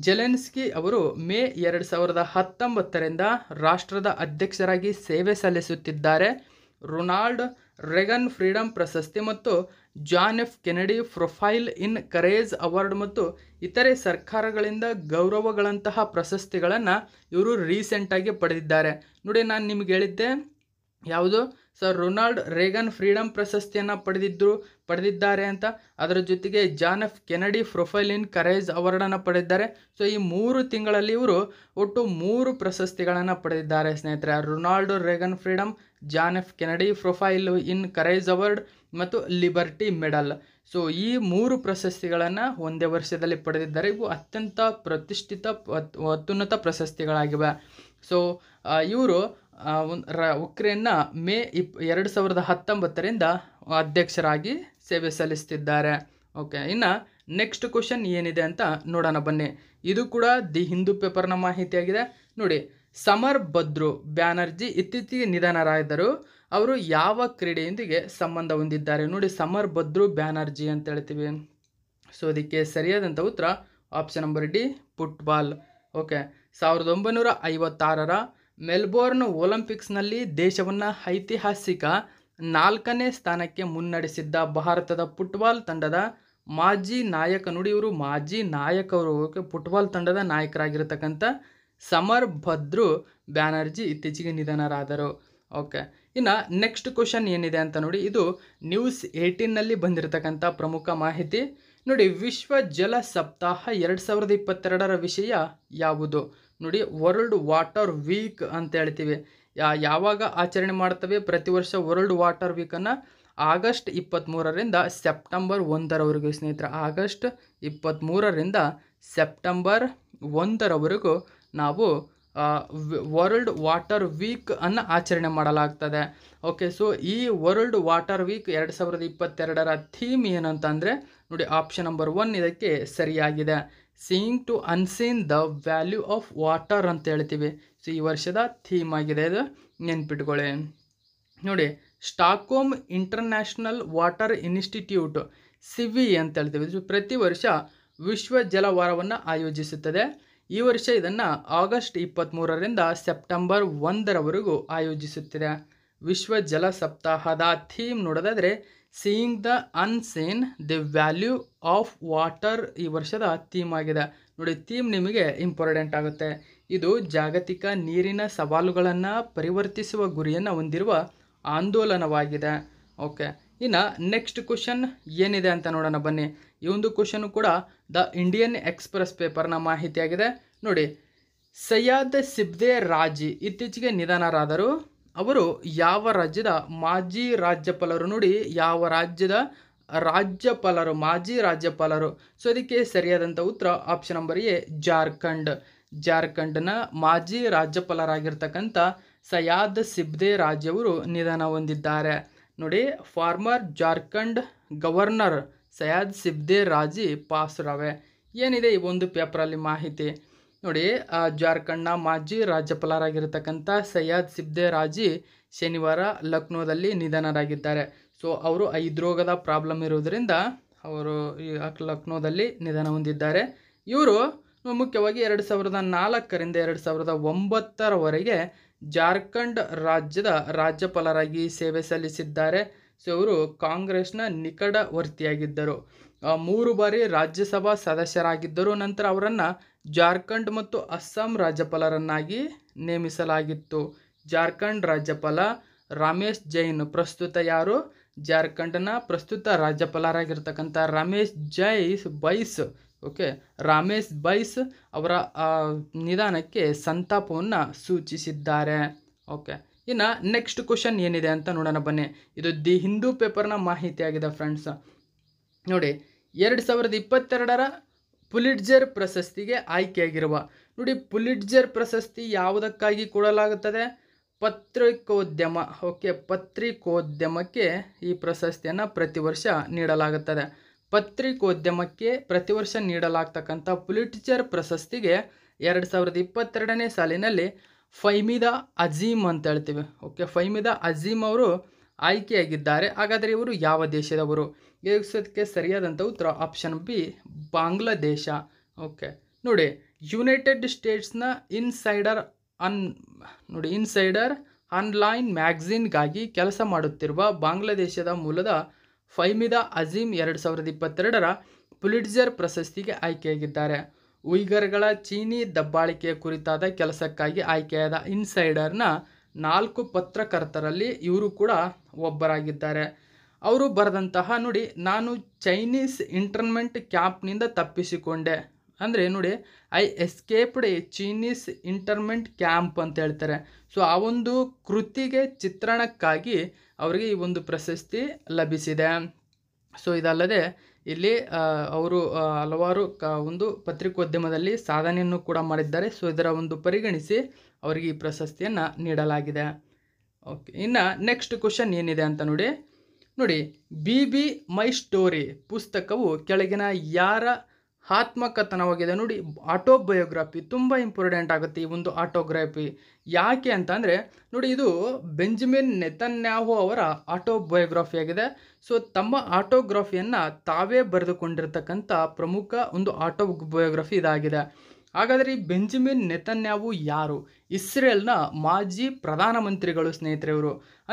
Speaker 1: ಜೆಲೆನ್ಸ್ಕಿ ಅವರು ಮೇ ಎರಡು ಸಾವಿರದ ಹತ್ತೊಂಬತ್ತರಿಂದ ರಾಷ್ಟ್ರದ ಅಧ್ಯಕ್ಷರಾಗಿ ಸೇವೆ ಸಲ್ಲಿಸುತ್ತಿದ್ದಾರೆ ರೊನಾಲ್ಡ್ ರೆಗನ್ ಫ್ರೀಡಂ ಪ್ರಶಸ್ತಿ ಮತ್ತು John F Kennedy profile in courage award ಮತ್ತು ಇತರೆ ಸರ್ಕಾರಗಳಿಂದ ಗೌರವಗಳಂತಹ ಪ್ರಶಸ್ತಿಗಳನ್ನು ಇವರು ರೀಸೆಂಟಾಗಿ ಪಡೆದಿದ್ದಾರೆ ನೋಡಿ ನಾನು ನಿಮ್ಗೆ ಹೇಳಿದ್ದೆ ಯಾವುದು ಸರ್ ರೊನಾಲ್ಡ್ ರೇಗನ್ ಫ್ರೀಡಮ್ ಪ್ರಶಸ್ತಿಯನ್ನು ಪಡೆದಿದ್ದರು ಪಡೆದಿದ್ದಾರೆ ಅಂತ ಅದರ ಜೊತೆಗೆ John F Kennedy profile in courage ಅವಾರ್ಡನ್ನು ಪಡೆದಿದ್ದಾರೆ ಸೊ ಈ ಮೂರು ತಿಂಗಳಲ್ಲಿ ಇವರು ಒಟ್ಟು ಮೂರು ಪ್ರಶಸ್ತಿಗಳನ್ನು ಪಡೆದಿದ್ದಾರೆ ಸ್ನೇಹಿತರೆ Ronald Reagan freedom John F Kennedy profile in courage award ಮತ್ತು ಲಿಬರ್ಟಿ ಮೆಡಲ್ ಸೊ ಈ ಮೂರು ಪ್ರಶಸ್ತಿಗಳನ್ನು ಒಂದೇ ವರ್ಷದಲ್ಲಿ ಪಡೆದಿದ್ದಾರೆ ಇವು ಅತ್ಯಂತ ಪ್ರತಿಷ್ಠಿತ ಅತ್ಯುನ್ನತ ಪ್ರಶಸ್ತಿಗಳಾಗಿವೆ ಸೊ ಇವರು ರ ಉಕ್ರೇನ್ನ ಮೇ ಇಪ್ ಎರಡು ಸಾವಿರದ ಹತ್ತೊಂಬತ್ತರಿಂದ ಅಧ್ಯಕ್ಷರಾಗಿ ಸೇವೆ ಸಲ್ಲಿಸ್ತಿದ್ದಾರೆ ಓಕೆ ಇನ್ನು ನೆಕ್ಸ್ಟ್ ಕ್ವಶನ್ ಏನಿದೆ ಅಂತ ನೋಡೋಣ ಬನ್ನಿ ಇದು ಕೂಡ ದಿ ಹಿಂದೂ ಪೇಪರ್ನ ಮಾಹಿತಿಯಾಗಿದೆ ನೋಡಿ ಸಮರ್ ಬದ್ರು ಬ್ಯಾನರ್ಜಿ ಇತ್ತೀಚೆಗೆ ನಿಧನರಾದರು ಅವರು ಯಾವ ಕ್ರೀಡೆಯೊಂದಿಗೆ ಸಂಬಂಧ ಹೊಂದಿದ್ದಾರೆ ನೋಡಿ ಸಮರ್ ಭದ್ರು ಬ್ಯಾನರ್ಜಿ ಅಂತ ಹೇಳ್ತೀವಿ ಸೊ ಇದಕ್ಕೆ ಸರಿಯಾದಂಥ ಉತ್ತರ option number D football okay ಸಾವಿರದ ಒಂಬೈನೂರ ಐವತ್ತಾರರ ಮೆಲ್ಬೋರ್ನ್ ಒಲಿಂಪಿಕ್ಸ್ನಲ್ಲಿ ದೇಶವನ್ನು ಐತಿಹಾಸಿಕ ನಾಲ್ಕನೇ ಸ್ಥಾನಕ್ಕೆ ಮುನ್ನಡೆಸಿದ್ದ ಭಾರತದ ಫುಟ್ಬಾಲ್ ತಂಡದ ಮಾಜಿ ನಾಯಕ ನೋಡಿ ಇವರು ಮಾಜಿ ನಾಯಕರು ಓಕೆ ಫುಟ್ಬಾಲ್ ತಂಡದ ನಾಯಕರಾಗಿರತಕ್ಕಂಥ ಸಮರ್ ಭದ್ರು ಬ್ಯಾನರ್ಜಿ ಇತ್ತೀಚೆಗೆ ನಿಧನರಾದರು ಓಕೆ ಇನ್ನು ನೆಕ್ಸ್ಟ್ ಕ್ವಶನ್ ಏನಿದೆ ಅಂತ ನೋಡಿ ಇದು ನ್ಯೂಸ್ ಏಯ್ಟೀನ್ನಲ್ಲಿ ಬಂದಿರತಕ್ಕಂಥ ಪ್ರಮುಖ ಮಾಹಿತಿ ನೋಡಿ ವಿಶ್ವ ಜಲ ಸಪ್ತಾಹ ಎರಡು ಸಾವಿರದ ಇಪ್ಪತ್ತೆರಡರ ವಿಷಯ ಯಾವುದು ನೋಡಿ ವರ್ಲ್ಡ್ ವಾಟರ್ ವೀಕ್ ಅಂತ ಹೇಳ್ತೀವಿ ಯಾವಾಗ ಆಚರಣೆ ಮಾಡ್ತವೆ ಪ್ರತಿ ವರ್ಷ ವರ್ಲ್ಡ್ ವಾಟರ್ ವೀಕನ್ನು ಆಗಸ್ಟ್ ಇಪ್ಪತ್ತ್ಮೂರರಿಂದ ಸೆಪ್ಟೆಂಬರ್ ಒಂದರವರೆಗೂ ಸ್ನೇಹಿತರ ಆಗಸ್ಟ್ ಇಪ್ಪತ್ತ್ಮೂರರಿಂದ ಸೆಪ್ಟೆಂಬರ್ ಒಂದರವರೆಗೂ ನಾವು ವರ್ಲ್ಡ್ ವಾಟರ್ ವೀಕ್ ಅನ್ನು ಆಚರಣೆ ಮಾಡಲಾಗ್ತದೆ ಓಕೆ ಸೊ ಈ ವರ್ಲ್ಡ್ ವಾಟರ್ ವೀಕ್ ಎರಡು ಸಾವಿರದ ಇಪ್ಪತ್ತೆರಡರ ಥೀಮ್ ಏನಂತಂದರೆ ನೋಡಿ ಆಪ್ಷನ್ ನಂಬರ್ ಒನ್ ಇದಕ್ಕೆ ಸರಿಯಾಗಿದೆ seeing to unseen the value of water ಅಂತ ಹೇಳ್ತೀವಿ ಸೊ ಈ ವರ್ಷದ ಥೀಮ್ ಆಗಿದೆ ಇದು ನೆನ್ಪಿಟ್ಕೊಳ್ಳಿ ನೋಡಿ ಸ್ಟಾಕ್ಹೋಮ್ ಇಂಟರ್ನ್ಯಾಷನಲ್ ವಾಟರ್ ಇನ್ಸ್ಟಿಟ್ಯೂಟ್ ಸಿವಿ ಅಂತ ಹೇಳ್ತೀವಿ ಪ್ರತಿ ವರ್ಷ ವಿಶ್ವ ಜಲವಾರವನ್ನು ಆಯೋಜಿಸುತ್ತದೆ ಈ ವರ್ಷ ಇದನ್ನು ಆಗಸ್ಟ್ ಇಪ್ಪತ್ತ್ಮೂರರಿಂದ ಸೆಪ್ಟೆಂಬರ್ ಒಂದರವರೆಗೂ ಆಯೋಜಿಸುತ್ತಿದೆ ವಿಶ್ವ ಜಲ ಸಪ್ತಾಹದ ಥೀಮ್ ನೋಡೋದಾದರೆ seeing the unseen the value of water ಈ ವರ್ಷದ ಥೀಮ್ ಆಗಿದೆ ನೋಡಿ ಥೀಮ್ ನಿಮಗೆ ಇಂಪಾರ್ಟೆಂಟ್ ಆಗುತ್ತೆ ಇದು ಜಾಗತಿಕ ನೀರಿನ ಸವಾಲುಗಳನ್ನು ಪರಿವರ್ತಿಸುವ ಗುರಿಯನ್ನು ಹೊಂದಿರುವ ಆಂದೋಲನವಾಗಿದೆ ಓಕೆ ಇನ್ನು ನೆಕ್ಸ್ಟ್ ಕ್ವಶನ್ ಏನಿದೆ ಅಂತ ನೋಡೋಣ ಬನ್ನಿ ಈ ಒಂದು ಕ್ವಶನ್ ಕೂಡ ದ ಇಂಡಿಯನ್ ಎಕ್ಸ್ಪ್ರೆಸ್ ಪೇಪರ್ನ ಮಾಹಿತಿಯಾಗಿದೆ ನೋಡಿ ಸಯ್ಯಾದ್ ಸಿಬ್ದೆ ರಾಜಿ ಇತ್ತೀಚೆಗೆ ನಿಧನರಾದರು ಅವರು ಯಾವ ರಾಜ್ಯದ ಮಾಜಿ ರಾಜ್ಯಪಾಲರು ನೋಡಿ ಯಾವ ರಾಜ್ಯದ ರಾಜ್ಯಪಾಲರು ಮಾಜಿ ರಾಜ್ಯಪಾಲರು ಸೊ ಇದಕ್ಕೆ ಸರಿಯಾದಂಥ ಉತ್ತರ ಆಪ್ಷನ್ ನಂಬರ್ ಎ ಜಾರ್ಖಂಡ್ ಜಾರ್ಖಂಡ್ನ ಮಾಜಿ ರಾಜ್ಯಪಾಲರಾಗಿರ್ತಕ್ಕಂಥ ಸಯಾದ್ ಸಿಬ್ದೆ ರಾಜ್ಯವರು ನಿಧನ ಹೊಂದಿದ್ದಾರೆ ನೋಡಿ ಫಾರ್ಮರ್ ಜಾರ್ಖಂಡ್ ಗವರ್ನರ್ ಸಯಾದ್ ಸಿಬ್ದೆ ರಾಜಿ ರಾವೆ ಏನಿದೆ ಈ ಒಂದು ಪೇಪರಲ್ಲಿ ಮಾಹಿತಿ ನೋಡಿ ಜಾರ್ಖಂಡ್ನ ಮಾಜಿ ರಾಜ್ಯಪಾಲರಾಗಿರ್ತಕ್ಕಂಥ ಸಯ್ಯದ್ ಸಿಬ್ದೆ ರಾಜಿ ಶನಿವಾರ ಲಕ್ನೋದಲ್ಲಿ ನಿಧನರಾಗಿದ್ದಾರೆ ಸೊ ಅವರು ಹೃದ್ರೋಗದ ಪ್ರಾಬ್ಲಮ್ ಇರುವುದರಿಂದ ಅವರು ಲಕ್ನೋದಲ್ಲಿ ನಿಧನ ಹೊಂದಿದ್ದಾರೆ ಇವರು ಮುಖ್ಯವಾಗಿ ಎರಡು ಸಾವಿರದ ನಾಲ್ಕರಿಂದ ಎರಡು ಸಾವಿರದ ಒಂಬತ್ತರವರೆಗೆ ಜಾರ್ಖಂಡ್ ರಾಜ್ಯದ ರಾಜ್ಯಪಾಲರಾಗಿ ಸೇವೆ ಸಲ್ಲಿಸಿದ್ದಾರೆ ಸೊ ಇವರು ಕಾಂಗ್ರೆಸ್ನ ನಿಕಟವರ್ತಿಯಾಗಿದ್ದರು ಮೂರು ಬಾರಿ ರಾಜ್ಯಸಭಾ ಸದಸ್ಯರಾಗಿದ್ದರು ನಂತರ ಅವರನ್ನು ಜಾರ್ಖಂಡ್ ಮತ್ತು ಅಸ್ಸಾಂ ರಾಜ್ಯಪಾಲರನ್ನಾಗಿ ನೇಮಿಸಲಾಗಿತ್ತು ಜಾರ್ಖಂಡ್ ರಾಜ್ಯಪಾಲ ರಮೇಶ್ ಜೈನ್ ಪ್ರಸ್ತುತ ಯಾರು ಜಾರ್ಖಂಡ್ನ ಪ್ರಸ್ತುತ ರಾಜ್ಯಪಾಲರಾಗಿರ್ತಕ್ಕಂಥ ರಮೇಶ್ ಜೈಸ್ ಬೈಸ್ ಓಕೆ ರಾಮೇಶ್ ಬೈಸ್ ಅವರ ನಿಧಾನಕ್ಕೆ ಸಂತಾಪವನ್ನು ಸೂಚಿಸಿದ್ದಾರೆ ಓಕೆ ಇನ್ನು ನೆಕ್ಸ್ಟ್ ಕ್ವಶನ್ ಏನಿದೆ ಅಂತ ನೋಡೋಣ ಬನ್ನಿ ಇದು ದಿ ಹಿಂದೂ ಪೇಪರ್ನ ಮಾಹಿತಿಯಾಗಿದೆ ಫ್ರೆಂಡ್ಸ್ ನೋಡಿ ಎರಡು ಸಾವಿರದ ಇಪ್ಪತ್ತೆರಡರ ಪುಲಿಟ್ಜರ್ ಪ್ರಶಸ್ತಿಗೆ ಆಯ್ಕೆಯಾಗಿರುವ ನೋಡಿ ಪುಲಿಟ್ಜರ್ ಪ್ರಶಸ್ತಿ ಯಾವುದಕ್ಕಾಗಿ ಕೊಡಲಾಗುತ್ತದೆ ಪತ್ರಿಕೋದ್ಯಮ ಓಕೆ ಪತ್ರಿಕೋದ್ಯಮಕ್ಕೆ ಈ ಪ್ರಶಸ್ತಿಯನ್ನು ಪ್ರತಿ ವರ್ಷ ನೀಡಲಾಗುತ್ತದೆ ಪತ್ರಿಕೋದ್ಯಮಕ್ಕೆ ಪ್ರತಿವರ್ಷ ನೀಡಲಾಗ್ತಕ್ಕಂಥ ಪುಲಿಟಿಚರ್ ಪ್ರಶಸ್ತಿಗೆ ಎರಡು ಸಾವಿರದ ಇಪ್ಪತ್ತೆರಡನೇ ಸಾಲಿನಲ್ಲಿ ಫೈಮಿದ ಅಜೀಮ್ ಅಂತ ಹೇಳ್ತೀವಿ ಓಕೆ ಫೈಮಿದ ಅಜೀಮ್ ಅವರು ಆಯ್ಕೆಯಾಗಿದ್ದಾರೆ ಹಾಗಾದರೆ ಇವರು ಯಾವ ದೇಶದವರು ಇದಕ್ಕೆ ಸರಿಯಾದಂಥ ಉತ್ತರ ಆಪ್ಷನ್ ಬಿ ಬಾಂಗ್ಲಾದೇಶ ಓಕೆ ನೋಡಿ ಯುನೈಟೆಡ್ ಸ್ಟೇಟ್ಸ್ನ ಇನ್ಸೈಡರ್ ಅನ್ ನೋಡಿ ಇನ್ಸೈಡರ್ ಆನ್ಲೈನ್ ಮ್ಯಾಗ್ಝಿನ್ಗಾಗಿ ಕೆಲಸ ಮಾಡುತ್ತಿರುವ ಬಾಂಗ್ಲಾದೇಶದ ಮೂಲದ ಫೈಮಿದ ಅಜೀಮ್ ಎರಡು ಸಾವಿರದ ಇಪ್ಪತ್ತೆರಡರ ಪುಲಿಟ್ಜರ್ ಪ್ರಶಸ್ತಿಗೆ ಆಯ್ಕೆಯಾಗಿದ್ದಾರೆ ಉಯ್ಗರ್ಗಳ ಚೀನಿ ದಬ್ಬಾಳಿಕೆಯ ಕುರಿತಾದ ಕೆಲಸಕ್ಕಾಗಿ ಆಯ್ಕೆಯಾದ ಇನ್ಸೈಡರ್ನ ನಾಲ್ಕು ಪತ್ರಕರ್ತರಲ್ಲಿ ಇವರು ಕೂಡ ಒಬ್ಬರಾಗಿದ್ದಾರೆ ಅವರು ಬರೆದಂತಹ ನೋಡಿ ನಾನು ಚೈನೀಸ್ ಇಂಟರ್ಮೆಂಟ್ ಕ್ಯಾಂಪ್ನಿಂದ ತಪ್ಪಿಸಿಕೊಂಡೆ ಅಂದರೆ ನೋಡಿ I escaped a Chinese internment camp ಅಂತ ಹೇಳ್ತಾರೆ ಸೊ ಆ ಒಂದು ಕೃತಿಗೆ ಚಿತ್ರಣಕ್ಕಾಗಿ ಅವರಿಗೆ ಈ ಒಂದು ಪ್ರಶಸ್ತಿ ಲಭಿಸಿದೆ ಸೊ ಇದಲ್ಲದೆ ಇಲ್ಲಿ ಅವರು ಹಲವಾರು ಒಂದು ಪತ್ರಿಕೋದ್ಯಮದಲ್ಲಿ ಸಾಧನೆಯನ್ನು ಕೂಡ ಮಾಡಿದ್ದಾರೆ ಸೊ ಇದರ ಒಂದು ಪರಿಗಣಿಸಿ ಅವರಿಗೆ ಈ ಪ್ರಶಸ್ತಿಯನ್ನು ನೀಡಲಾಗಿದೆ ಓಕೆ ಇನ್ನು ನೆಕ್ಸ್ಟ್ ಕ್ವಶನ್ ಏನಿದೆ ಅಂತ ನೋಡಿ ನೋಡಿ ಬಿ ಬಿ ಮೈ ಸ್ಟೋರಿ ಪುಸ್ತಕವು ಕೆಳಗಿನ ಯಾರ ಆತ್ಮಕಥನವಾಗಿದೆ ನೋಡಿ ಆಟೋಬಯೋಗ್ರಫಿ ತುಂಬ ಇಂಪಾರ್ಟೆಂಟ್ ಆಗುತ್ತೆ ಈ ಒಂದು ಆಟೋಗ್ರಫಿ ಯಾಕೆ ಅಂದರೆ ನೋಡಿ ಇದು ಬೆಂಜಮಿನ್ ನೆತನ್ಯಾಹು ಅವರ ಆಟೋಬಯೋಗ್ರಫಿ ಆಗಿದೆ ಸೊ ತಮ್ಮ ಆಟೋಗ್ರಫಿಯನ್ನು ತಾವೇ ಬರೆದುಕೊಂಡಿರ್ತಕ್ಕಂಥ ಪ್ರಮುಖ ಒಂದು ಆಟೋಬಯೋಗ್ರಫಿ ಇದಾಗಿದೆ ಹಾಗಾದರೆ ಈ ಬೆಂಜಮಿನ್ ನೆತನ್ಯಾವು ಯಾರು ಇಸ್ರೇಲ್ನ ಮಾಜಿ ಪ್ರಧಾನಮಂತ್ರಿಗಳು ಸ್ನೇಹಿತರೆ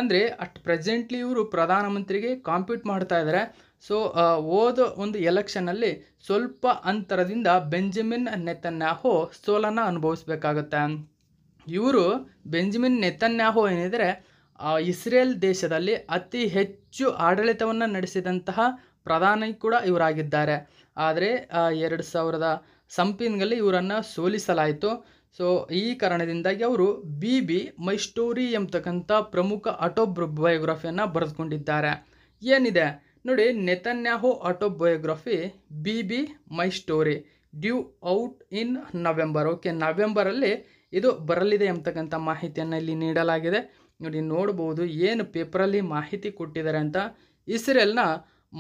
Speaker 1: ಅಂದರೆ ಅಟ್ ಪ್ರೆಸೆಂಟ್ಲಿ ಇವರು ಪ್ರಧಾನಮಂತ್ರಿಗೆ ಕಾಂಪೀಟ್ ಮಾಡ್ತಾ ಇದ್ದಾರೆ ಸೊ ಹೋದ ಒಂದು ಎಲೆಕ್ಷನಲ್ಲಿ ಸ್ವಲ್ಪ ಅಂತರದಿಂದ ಬೆಂಜಮಿನ್ ನೆತನ್ಯಾಹೋ ಸೋಲನ ಅನುಭವಿಸಬೇಕಾಗುತ್ತೆ ಇವರು ಬೆಂಜಮಿನ್ ನೆತನ್ಯಾಹೋ ಏನಿದ್ರೆ ಇಸ್ರೇಲ್ ದೇಶದಲ್ಲಿ ಅತಿ ಹೆಚ್ಚು ಆಡಳಿತವನ್ನು ನಡೆಸಿದಂತಹ ಪ್ರಧಾನಿ ಕೂಡ ಇವರಾಗಿದ್ದಾರೆ ಆದರೆ ಎರಡು ಸಾವಿರದ ಸಂಪಿನ್ಗಲ್ಲಿ ಇವರನ್ನು ಸೋಲಿಸಲಾಯಿತು ಸೊ ಈ ಕಾರಣದಿಂದಾಗಿ ಅವರು ಬಿ ಬಿ ಮೈ ಸ್ಟೋರಿ ಎಂಬತಕ್ಕಂಥ ಪ್ರಮುಖ ಬಯೋಗ್ರಫಿಯನ್ನು ಬರೆದುಕೊಂಡಿದ್ದಾರೆ ಏನಿದೆ ನೋಡಿ Netanyahu autobiography B B my story due out in November okay ನವೆಂಬರಲ್ಲಿ ಇದು ಬರಲಿದೆ ಎಂಬತಕ್ಕಂಥ ಮಾಹಿತಿಯನ್ನು ಇಲ್ಲಿ ನೀಡಲಾಗಿದೆ ನೋಡಿ ನೋಡ್ಬೋದು ಏನು ಪೇಪರಲ್ಲಿ ಮಾಹಿತಿ ಕೊಟ್ಟಿದ್ದಾರೆ ಅಂತ ಇಸ್ರೇಲ್ನ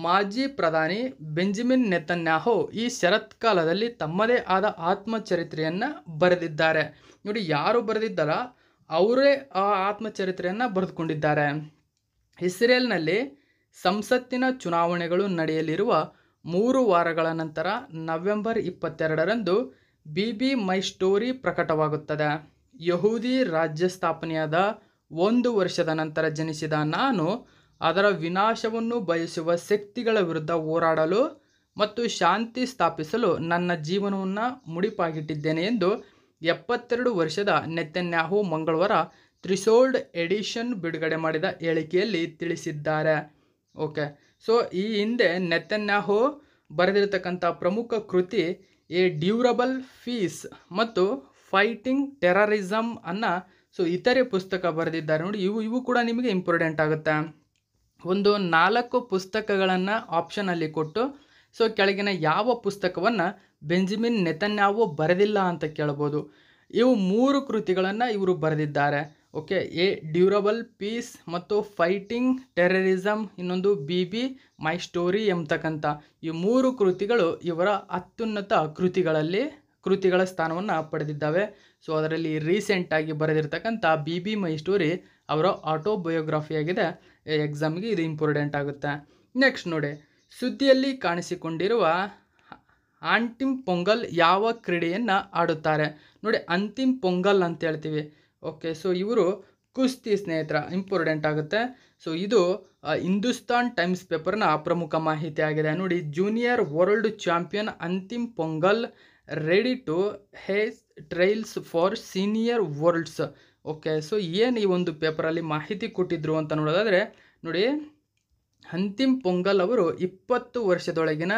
Speaker 1: ಮಾಜಿ ಪ್ರಧಾನಿ ಬೆಂಜಮಿನ್ ನೆತನ್ಯಾಹು ಈ ಶರತ್ಕಾಲದಲ್ಲಿ ತಮ್ಮದೇ ಆದ ಆತ್ಮಚರಿತ್ರೆಯನ್ನು ಬರೆದಿದ್ದಾರೆ ನೋಡಿ ಯಾರು ಬರೆದಿದ್ದಾರ ಅವರೇ ಆ ಆತ್ಮಚರಿತ್ರೆಯನ್ನು ಬರೆದುಕೊಂಡಿದ್ದಾರೆ ಇಸ್ರೇಲ್ನಲ್ಲಿ ಸಂಸತ್ತಿನ ಚುನಾವಣೆಗಳು ನಡೆಯಲಿರುವ ಮೂರು ವಾರಗಳ ನಂತರ ನವೆಂಬರ್ ಇಪ್ಪತ್ತೆರಡರಂದು ಬಿಬಿ ಮೈ ಸ್ಟೋರಿ ಪ್ರಕಟವಾಗುತ್ತದೆ ಯಹೂದಿ ರಾಜ್ಯ ಸ್ಥಾಪನೆಯಾದ ಒಂದು ವರ್ಷದ ನಂತರ ಜನಿಸಿದ ನಾನು ಅದರ ವಿನಾಶವನ್ನು ಬಯಸುವ ಶಕ್ತಿಗಳ ವಿರುದ್ಧ ಹೋರಾಡಲು ಮತ್ತು ಶಾಂತಿ ಸ್ಥಾಪಿಸಲು ನನ್ನ ಜೀವನವನ್ನು ಮುಡಿಪಾಗಿಟ್ಟಿದ್ದೇನೆ ಎಂದು ಎಪ್ಪತ್ತೆರಡು ವರ್ಷದ ನೆತನ್ಯಾಹು ಮಂಗಳವಾರ ತ್ರಿಸೋಲ್ಡ್ ಎಡಿಷನ್ ಬಿಡುಗಡೆ ಮಾಡಿದ ಹೇಳಿಕೆಯಲ್ಲಿ ತಿಳಿಸಿದ್ದಾರೆ ಓಕೆ ಸೊ ಈ ಹಿಂದೆ ನೆತನ್ಯಾಹು ಬರೆದಿರತಕ್ಕಂಥ ಪ್ರಮುಖ ಕೃತಿ ಎ ಡ್ಯೂರಬಲ್ ಫೀಸ್ ಮತ್ತು ಫೈಟಿಂಗ್ ಟೆರರಿಸಮ್ ಅನ್ನು ಸೊ ಇತರೆ ಪುಸ್ತಕ ಬರೆದಿದ್ದಾರೆ ನೋಡಿ ಇವು ಇವು ಕೂಡ ನಿಮಗೆ ಇಂಪಾರ್ಟೆಂಟ್ ಆಗುತ್ತೆ ಒಂದು ನಾಲ್ಕು ಪುಸ್ತಕಗಳನ್ನು ಆಪ್ಷನಲ್ಲಿ ಕೊಟ್ಟು ಸೊ ಕೆಳಗಿನ ಯಾವ ಪುಸ್ತಕವನ್ನು ಬೆಂಜಮಿನ್ ನೆತನ್ಯಾವು ಬರೆದಿಲ್ಲ ಅಂತ ಕೇಳ್ಬೋದು ಇವು ಮೂರು ಕೃತಿಗಳನ್ನು ಇವರು ಬರೆದಿದ್ದಾರೆ ಓಕೆ ಎ ಡ್ಯೂರಬಲ್ ಪೀಸ್ ಮತ್ತು ಫೈಟಿಂಗ್ ಟೆರರಿಸಮ್ ಇನ್ನೊಂದು ಬಿ ಬಿ ಮೈ ಸ್ಟೋರಿ ಎಂಬತಕ್ಕಂಥ ಈ ಮೂರು ಕೃತಿಗಳು ಇವರ ಅತ್ಯುನ್ನತ ಕೃತಿಗಳಲ್ಲಿ ಕೃತಿಗಳ ಸ್ಥಾನವನ್ನು ಪಡೆದಿದ್ದಾವೆ ಸೊ ಅದರಲ್ಲಿ ರೀಸೆಂಟಾಗಿ ಬರೆದಿರ್ತಕ್ಕಂಥ ಬಿ ಬಿ ಮೈ ಸ್ಟೋರಿ ಅವರ ಆಟೋಬಯೋಗ್ರಫಿಯಾಗಿದೆ ಎಕ್ಸಾಮ್ಗೆ ಇದು ಇಂಪಾರ್ಟೆಂಟ್ ಆಗುತ್ತೆ ನೆಕ್ಸ್ಟ್ ನೋಡಿ ಸುದ್ದಿಯಲ್ಲಿ ಕಾಣಿಸಿಕೊಂಡಿರುವ ಆಂಟಿಮ್ ಪೊಂಗಲ್ ಯಾವ ಕ್ರೀಡೆಯನ್ನು ಆಡುತ್ತಾರೆ ನೋಡಿ ಅಂತಿಮ್ ಪೊಂಗಲ್ ಅಂತ ಹೇಳ್ತೀವಿ ಓಕೆ ಸೊ ಇವರು ಕುಸ್ತಿ ಸ್ನೇಹಿತರ ಇಂಪಾರ್ಟೆಂಟ್ ಆಗುತ್ತೆ ಸೊ ಇದು ಹಿಂದೂಸ್ತಾನ್ ಟೈಮ್ಸ್ ಪೇಪರ್ನ ಪ್ರಮುಖ ಮಾಹಿತಿ ಆಗಿದೆ ನೋಡಿ junior world champion Antim Panghal ready to face trials for senior worlds okay so ಏನು ಈ ಒಂದು ಪೇಪರಲ್ಲಿ ಮಾಹಿತಿ ಕೊಟ್ಟಿದ್ರು ಅಂತ ನೋಡೋದಾದರೆ ನೋಡಿ ಅಂತಿಮ್ ಪೊಂಗಲ್ ಅವರು ಇಪ್ಪತ್ತು ವರ್ಷದೊಳಗಿನ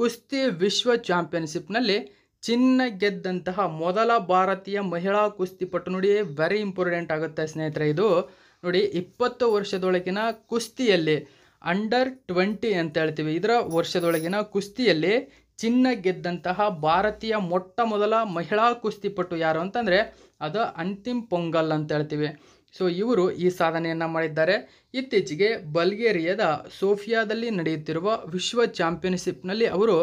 Speaker 1: ಕುಸ್ತಿ ವಿಶ್ವ ಚಾಂಪಿಯನ್ಶಿಪ್ನಲ್ಲಿ ಚಿನ್ನ ಗೆದ್ದಂತಹ ಮೊದಲ ಭಾರತೀಯ ಮಹಿಳಾ ಕುಸ್ತಿಪಟು ನೋಡಿ ವೆರಿ ಇಂಪಾರ್ಟೆಂಟ್ ಆಗುತ್ತೆ ಸ್ನೇಹಿತರೆ ಇದು ನೋಡಿ ಇಪ್ಪತ್ತು ವರ್ಷದೊಳಗಿನ ಕುಸ್ತಿಯಲ್ಲಿ ಅಂಡರ್ ಟ್ವೆಂಟಿ ಅಂತ ಹೇಳ್ತೀವಿ ಇದರ ವರ್ಷದೊಳಗಿನ ಕುಸ್ತಿಯಲ್ಲಿ ಚಿನ್ನ ಗೆದ್ದಂತಹ ಭಾರತೀಯ ಮೊಟ್ಟ ಮೊದಲ ಮಹಿಳಾ ಕುಸ್ತಿಪಟು ಯಾರು ಅಂತಂದರೆ ಅದು ಅಂತಿಮ್ ಪೊಂಗಲ್ ಅಂತ ಹೇಳ್ತೀವಿ ಸೊ ಇವರು ಈ ಸಾಧನೆಯನ್ನು ಮಾಡಿದ್ದಾರೆ ಇತ್ತೀಚೆಗೆ ಬಲ್ಗೇರಿಯಾದ ಸೋಫಿಯಾದಲ್ಲಿ ನಡೆಯುತ್ತಿರುವ ವಿಶ್ವ ಚಾಂಪಿಯನ್ಶಿಪ್ನಲ್ಲಿ ಅವರು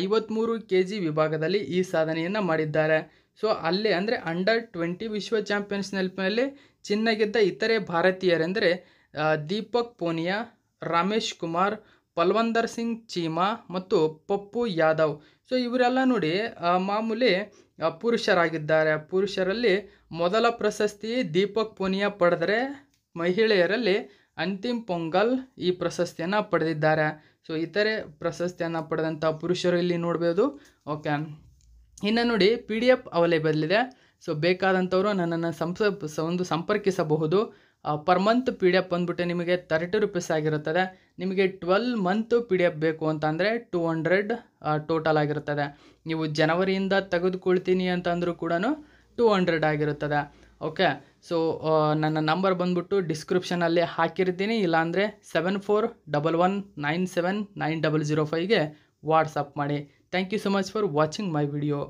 Speaker 1: ಐವತ್ತ್ಮೂರು ಕೆ ಜಿ ವಿಭಾಗದಲ್ಲಿ ಈ ಸಾಧನೆಯನ್ನು ಮಾಡಿದ್ದಾರೆ ಸೊ ಅಲ್ಲಿ ಅಂದರೆ ಅಂಡರ್ ಟ್ವೆಂಟಿ ವಿಶ್ವ ಚಾಂಪಿಯನ್ಸ್ನಲ್ಲಿ ಚಿನ್ನ ಗೆದ್ದ ಇತರೆ ಭಾರತೀಯರೆಂದರೆ ದೀಪಕ್ ಪೋನಿಯಾ ರಮೇಶ್ ಕುಮಾರ್ ಪಲ್ವಂದರ್ ಸಿಂಗ್ ಚೀಮಾ ಮತ್ತು ಪಪ್ಪು ಯಾದವ್ ಸೊ ಇವರೆಲ್ಲ ನೋಡಿ ಮಾಮೂಲಿ ಪುರುಷರಾಗಿದ್ದಾರೆ ಪುರುಷರಲ್ಲಿ ಮೊದಲ ಪ್ರಶಸ್ತಿ ದೀಪಕ್ ಪೋನಿಯಾ ಪಡೆದರೆ ಮಹಿಳೆಯರಲ್ಲಿ ಅಂತಿಮ್ ಪೊಂಗಲ್ ಈ ಪ್ರಶಸ್ತಿಯನ್ನು ಪಡೆದಿದ್ದಾರೆ ಸೊ ಇತರೆ ಪ್ರಶಸ್ತಿಯನ್ನು ಪಡೆದಂಥ ಪುರುಷರು ಇಲ್ಲಿ ನೋಡ್ಬೋದು ಓಕೆ ಇನ್ನು ನೋಡಿ ಪಿ ಡಿ ಎಫ್ ಅವೈಲೇಬಲ್ ಇದೆ ಸೊ ಬೇಕಾದಂಥವರು ನನ್ನನ್ನು ಸಂಸ ಒಂದು ಸಂಪರ್ಕಿಸಬಹುದು per month P D F ಬಂದುಬಿಟ್ಟು ನಿಮಗೆ ತರ್ಟಿ ರುಪೀಸ್ ಆಗಿರುತ್ತದೆ ನಿಮಗೆ twelve month P D F ಬೇಕು ಅಂತಂದರೆ ಟೂ ಹಂಡ್ರೆಡ್ ಟೋಟಲ್ ಆಗಿರುತ್ತದೆ ನೀವು ಜನವರಿಯಿಂದ ತೆಗೆದುಕೊಳ್ತೀನಿ ಅಂತಂದರೂ ಕೂಡ ಟೂ ಹಂಡ್ರೆಡ್ ಆಗಿರುತ್ತದೆ ಓಕೆ ಸೊ ನನ್ನ ನಂಬರ್ ಬಂದ್ಬಿಟ್ಟು ಡಿಸ್ಕ್ರಿಪ್ಷನಲ್ಲಿ ಹಾಕಿರ್ತೀನಿ ಇಲ್ಲಾಂದರೆ seven four double one nine seven nine double zero ಫೈವ್ಗೆ ವಾಟ್ಸಪ್ ಮಾಡಿ thank you so much for watching my video